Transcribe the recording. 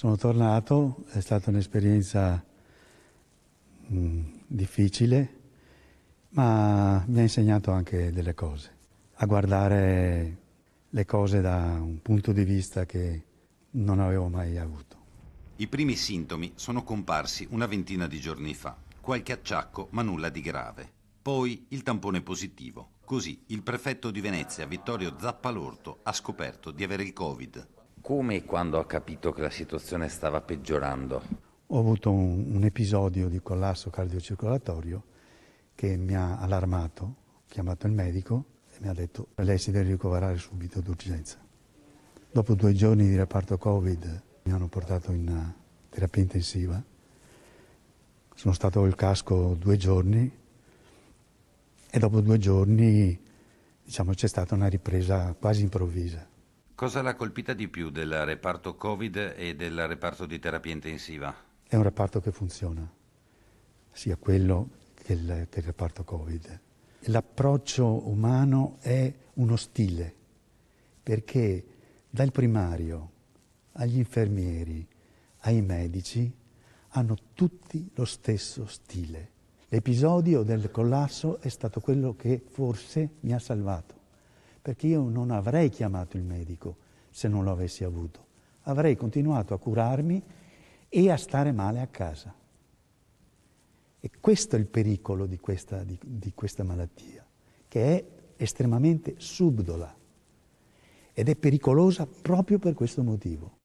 Sono tornato, è stata un'esperienza mh, mm, difficile, ma mi ha insegnato anche delle cose. A guardare le cose da un punto di vista che non avevo mai avuto. I primi sintomi sono comparsi una ventina di giorni fa. Qualche acciacco, ma nulla di grave. Poi il tampone positivo. Così il prefetto di Venezia, Vittorio Zappalorto, ha scoperto di avere il Covid. Come e quando ha capito che la situazione stava peggiorando? Ho avuto un, un episodio di collasso cardiocircolatorio che mi ha allarmato, ho chiamato il medico e mi ha detto lei si deve ricoverare subito d'urgenza. Dopo due giorni di reparto Covid mi hanno portato in eh, terapia intensiva, sono stato il casco due giorni e dopo due giorni diciamo, c'è stata una ripresa quasi improvvisa. Cosa l'ha colpita di più del reparto Covid e del reparto di terapia intensiva? È un reparto che funziona, sia quello che il, che il reparto Covid. L'approccio umano è uno stile, perché dal primario agli infermieri, ai medici, hanno tutti lo stesso stile. L'episodio del collasso è stato quello che forse mi ha salvato perché io non avrei chiamato il medico se non lo avessi avuto. Avrei continuato a curarmi e a stare male a casa. E questo è il pericolo di questa, di, di questa malattia, che è estremamente subdola ed è pericolosa proprio per questo motivo.